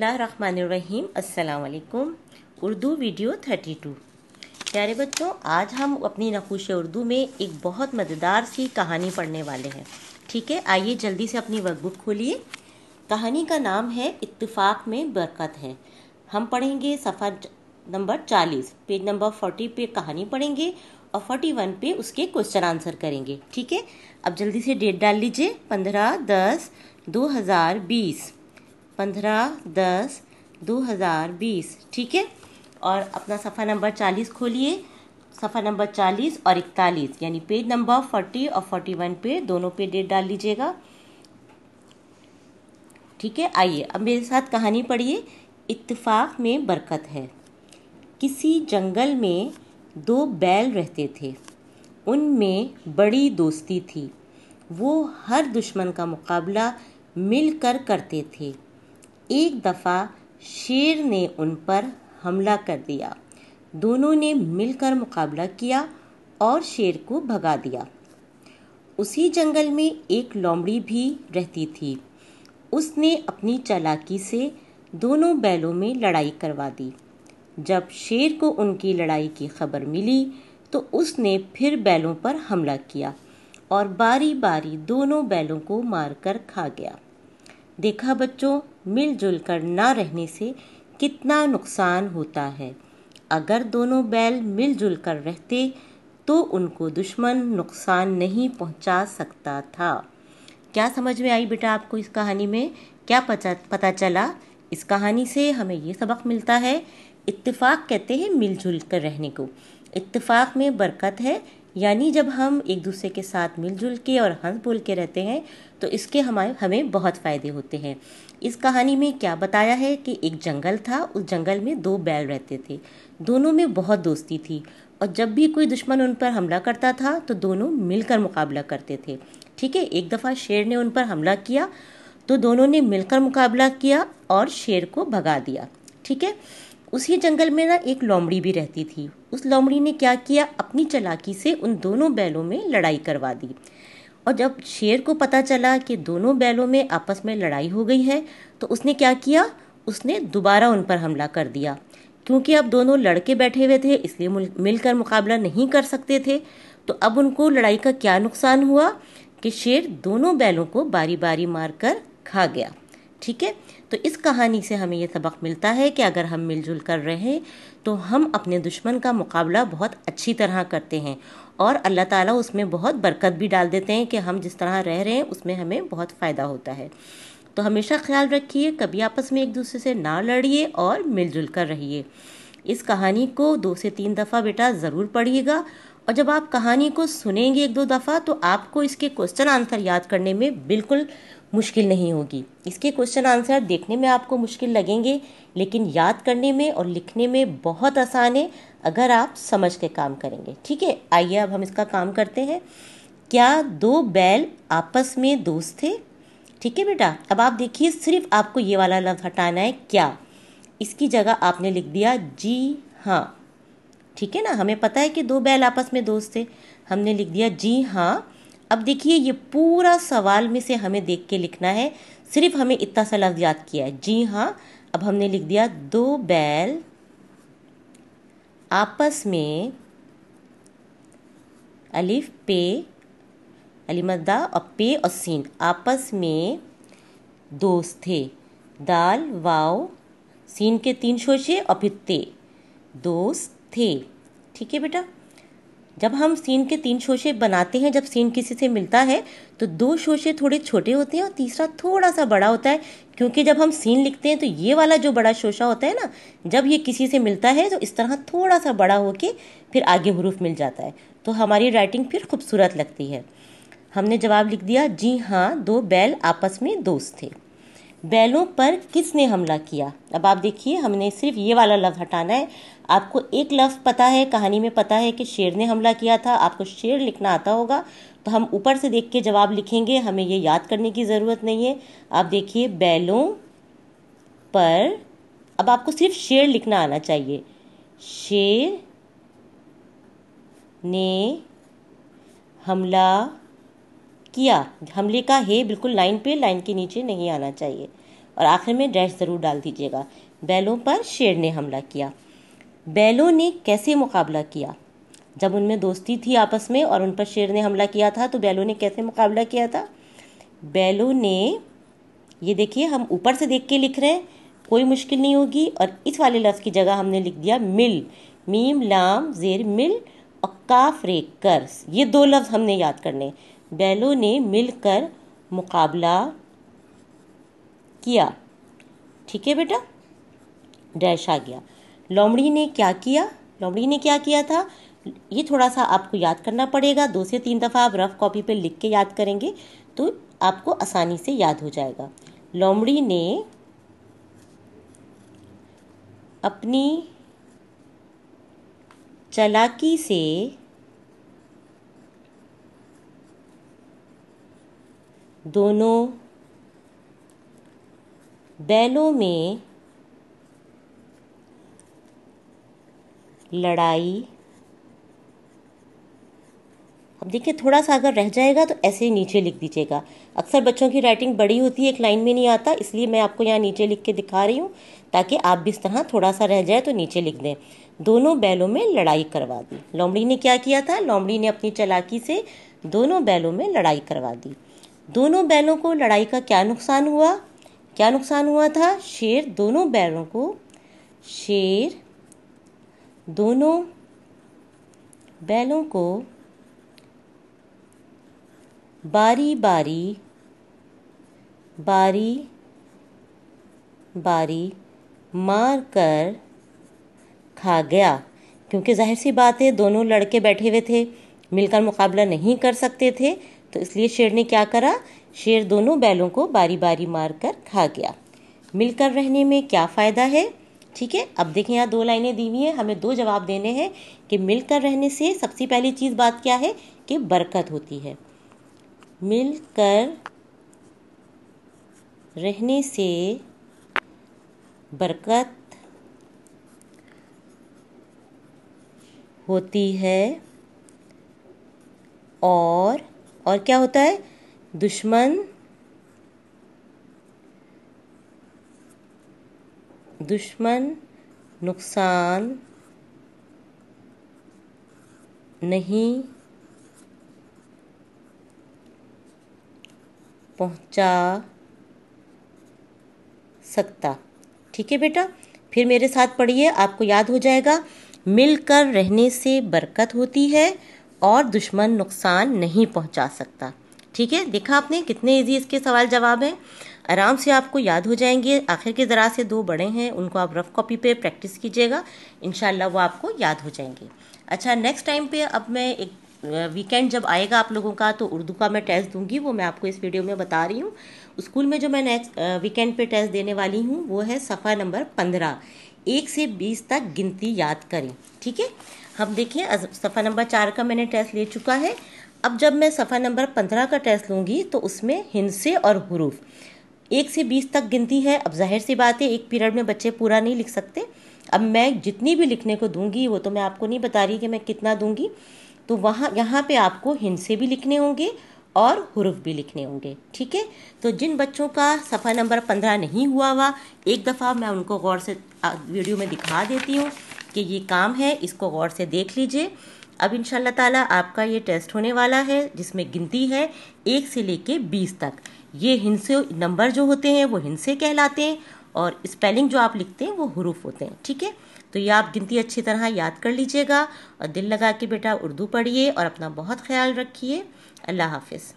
रहीम अस्सलाम वालेकुम Urdu video thirty two प्यारे बच्चों आज हम अपनी नखुश उर्दू में एक बहुत मज़ेदार सी कहानी पढ़ने वाले हैं ठीक है आइए जल्दी से अपनी वर्कबुक खोलिए कहानी का नाम है इत्तफाक में बरकत है हम पढ़ेंगे सफ़ा नंबर चालीस पेज नंबर फोर्टी पे कहानी पढ़ेंगे और वन पे उसके क्वेश्चन आंसर करेंगे ठीक है अब जल्दी से डेट डाल लीजिए पंद्रह दस दो हज़ार बीस पंद्रह दस दो हज़ार बीस ठीक है और अपना सफ़ा नंबर चालीस खोलिए सफ़ा नंबर चालीस और इकतालीस यानी पेज नंबर फोर्टी और फोर्टी वन पे दोनों पे डेट डाल लीजिएगा ठीक है आइए अब मेरे साथ कहानी पढ़िए इतफ़ाक़ में बरकत है किसी जंगल में दो बैल रहते थे उनमें बड़ी दोस्ती थी वो हर दुश्मन का मुकाबला मिलकर करते थे एक दफ़ा शेर ने उन पर हमला कर दिया दोनों ने मिलकर मुकाबला किया और शेर को भगा दिया उसी जंगल में एक लोमड़ी भी रहती थी उसने अपनी चालाकी से दोनों बैलों में लड़ाई करवा दी जब शेर को उनकी लड़ाई की खबर मिली तो उसने फिर बैलों पर हमला किया और बारी बारी दोनों बैलों को मारकर खा गया देखा बच्चों मिलजुल कर ना रहने से कितना नुकसान होता है अगर दोनों बैल मिलजुल कर रहते तो उनको दुश्मन नुकसान नहीं पहुंचा सकता था क्या समझ में आई बेटा आपको इस कहानी में क्या पता पता चला इस कहानी से हमें ये सबक मिलता है इत्तेफाक कहते हैं मिलजुल कर रहने को इत्तेफाक में बरकत है यानी जब हम एक दूसरे के साथ मिलजुल के और हंस बोल के रहते हैं तो इसके हमारे हमें बहुत फ़ायदे होते हैं इस कहानी में क्या बताया है कि एक जंगल था उस जंगल में दो बैल रहते थे दोनों में बहुत दोस्ती थी और जब भी कोई दुश्मन उन पर हमला करता था तो दोनों मिलकर मुकाबला करते थे ठीक है एक दफ़ा शेर ने उन पर हमला किया तो दोनों ने मिलकर मुकाबला किया और शेर को भगा दिया ठीक है उसी जंगल में ना एक लोमड़ी भी रहती थी उस लोमड़ी ने क्या किया अपनी चलाकी से उन दोनों बैलों में लड़ाई करवा दी और जब शेर को पता चला कि दोनों बैलों में आपस में लड़ाई हो गई है तो उसने क्या किया उसने दोबारा उन पर हमला कर दिया क्योंकि अब दोनों लड़के बैठे हुए थे इसलिए मिलकर मुकाबला नहीं कर सकते थे तो अब उनको लड़ाई का क्या नुकसान हुआ कि शेर दोनों बैलों को बारी बारी मारकर खा गया ठीक है तो इस कहानी से हमें ये सबक मिलता है कि अगर हम मिलजुल कर रहें तो हम अपने दुश्मन का मुकाबला बहुत अच्छी तरह करते हैं और अल्लाह ताला उसमें बहुत बरकत भी डाल देते हैं कि हम जिस तरह रह रहे हैं उसमें हमें बहुत फ़ायदा होता है तो हमेशा ख्याल रखिए कभी आपस में एक दूसरे से ना लड़िए और मिलजुल कर रहिए इस कहानी को दो से तीन दफ़ा बेटा ज़रूर पढ़िएगा और जब आप कहानी को सुनेंगे एक दो दफ़ा तो आपको इसके क्वेश्चन आंसर याद करने में बिल्कुल मुश्किल नहीं होगी इसके क्वेश्चन आंसर देखने में आपको मुश्किल लगेंगे लेकिन याद करने में और लिखने में बहुत आसान है अगर आप समझ के काम करेंगे ठीक है आइए अब हम इसका काम करते हैं क्या दो बैल आपस में दोस्त थे ठीक है बेटा अब आप देखिए सिर्फ आपको ये वाला लफ्ज़ हटाना है क्या इसकी जगह आपने लिख दिया जी हाँ ठीक है ना हमें पता है कि दो बैल आपस में दोस्त थे हमने लिख दिया जी हाँ अब देखिए ये पूरा सवाल में से हमें देख के लिखना है सिर्फ हमें इतना सा लफ्ज याद किया है जी हाँ अब हमने लिख दिया दो बैल आपस में अलिफ पे अलीमदा और पे और सीन आपस में दोस्त थे दाल वाओ सीन के तीन शोशे और फिर ते दोस्त थे ठीक है बेटा जब हम सीन के तीन शोशे बनाते हैं जब सीन किसी से मिलता है तो दो शोशे थोड़े छोटे होते हैं और तीसरा थोड़ा सा बड़ा होता है क्योंकि जब हम सीन लिखते हैं तो ये वाला जो बड़ा शोशा होता है ना जब ये किसी से मिलता है तो इस तरह थोड़ा सा बड़ा होके फिर आगे हरूफ मिल जाता है तो हमारी राइटिंग फिर खूबसूरत लगती है हमने जवाब लिख दिया जी हाँ दो बैल आपस में दोस्त थे बैलों पर किसने हमला किया अब आप देखिए हमने सिर्फ ये वाला लफ्ज़ हटाना है आपको एक लफ्ज़ पता है कहानी में पता है कि शेर ने हमला किया था आपको शेर लिखना आता होगा तो हम ऊपर से देख के जवाब लिखेंगे हमें ये याद करने की ज़रूरत नहीं है आप देखिए बैलों पर अब आपको सिर्फ शेर लिखना आना चाहिए शेर ने हमला किया हमले का हे बिल्कुल लाइन पे लाइन के नीचे नहीं आना चाहिए और आखिर में डैश ज़रूर डाल दीजिएगा बैलों पर शेर ने हमला किया बैलों ने कैसे मुकाबला किया जब उनमें दोस्ती थी आपस में और उन पर शेर ने हमला किया था तो बैलों ने कैसे मुकाबला किया था बैलों ने ये देखिए हम ऊपर से देख के लिख रहे हैं कोई मुश्किल नहीं होगी और इस वाले लफ्ज़ की जगह हमने लिख दिया मिल मीम लाम जेर मिल और काफ कर ये दो लफ्ज़ हमने याद करने बैलों ने मिलकर मुकाबला किया ठीक है बेटा डैश आ गया लोमड़ी ने क्या किया लोमड़ी ने क्या किया था ये थोड़ा सा आपको याद करना पड़ेगा दो से तीन दफ़ा आप रफ़ कॉपी पे लिख के याद करेंगे तो आपको आसानी से याद हो जाएगा लोमड़ी ने अपनी चलाकी से दोनों बैलों में लड़ाई अब देखिए थोड़ा सा अगर रह जाएगा तो ऐसे ही नीचे लिख दीजिएगा अक्सर बच्चों की राइटिंग बड़ी होती है एक लाइन में नहीं आता इसलिए मैं आपको यहाँ नीचे लिख के दिखा रही हूँ ताकि आप भी इस तरह थोड़ा सा रह जाए तो नीचे लिख दें दोनों बैलों में लड़ाई करवा दी लोमड़ी ने क्या किया था लोमड़ी ने अपनी चलाकी से दोनों बैलों में लड़ाई करवा दी दोनों बैलों को लड़ाई का क्या नुकसान हुआ क्या नुकसान हुआ था शेर दोनों बैलों को शेर दोनों बैलों को बारी बारी बारी बारी मार कर खा गया क्योंकि जाहिर सी बात है दोनों लड़के बैठे हुए थे मिलकर मुकाबला नहीं कर सकते थे तो इसलिए शेर ने क्या करा शेर दोनों बैलों को बारी बारी मार कर खा गया मिलकर रहने में क्या फ़ायदा है ठीक है अब देखें यहाँ दो लाइनें दी हुई हैं हमें दो जवाब देने हैं कि मिलकर रहने से सबसे पहली चीज़ बात क्या है कि बरकत होती है मिलकर रहने से बरकत होती है और और क्या होता है दुश्मन दुश्मन नुकसान नहीं पहुंचा सकता ठीक है बेटा फिर मेरे साथ पढ़िए आपको याद हो जाएगा मिलकर रहने से बरकत होती है और दुश्मन नुकसान नहीं पहुंचा सकता ठीक है देखा आपने कितने इजी इसके सवाल जवाब हैं आराम से आपको याद हो जाएंगे आखिर के ज़रा से दो बड़े हैं उनको आप रफ कॉपी पे प्रैक्टिस कीजिएगा इन वो आपको याद हो जाएंगे अच्छा नेक्स्ट टाइम पे अब मैं एक वीकेंड जब आएगा आप लोगों का तो उर्दू का मैं टेस्ट दूंगी वो मैं आपको इस वीडियो में बता रही हूँ स्कूल में जो मैं नेक्स्ट वीकेंड पे टेस्ट देने वाली हूँ वो है सफ़ा नंबर पंद्रह एक से बीस तक गिनती याद करें ठीक है हम देखें सफ़ा नंबर चार का मैंने टेस्ट ले चुका है अब जब मैं सफ़ा नंबर पंद्रह का टेस्ट लूँगी तो उसमें हिंसे और हरूफ एक से बीस तक गिनती है अब जाहिर सी बात है एक पीरियड में बच्चे पूरा नहीं लिख सकते अब मैं जितनी भी लिखने को दूंगी वो तो मैं आपको नहीं बता रही कि मैं कितना दूंगी तो वहाँ यहाँ पे आपको हिंसे भी लिखने होंगे और हरूफ भी लिखने होंगे ठीक है तो जिन बच्चों का सफ़ा नंबर पंद्रह नहीं हुआ हुआ एक दफ़ा मैं उनको गौर से वीडियो में दिखा देती हूँ कि ये काम है इसको गौर से देख लीजिए अब इन ताला आपका ये टेस्ट होने वाला है जिसमें गिनती है एक से लेके बीस तक ये हिंसे नंबर जो होते हैं वो हिंसे कहलाते हैं और स्पेलिंग जो आप लिखते हैं वो हरूफ होते हैं ठीक है तो ये आप गिनती अच्छी तरह याद कर लीजिएगा और दिल लगा के बेटा उर्दू पढ़िए और अपना बहुत ख्याल रखिए الله حافظ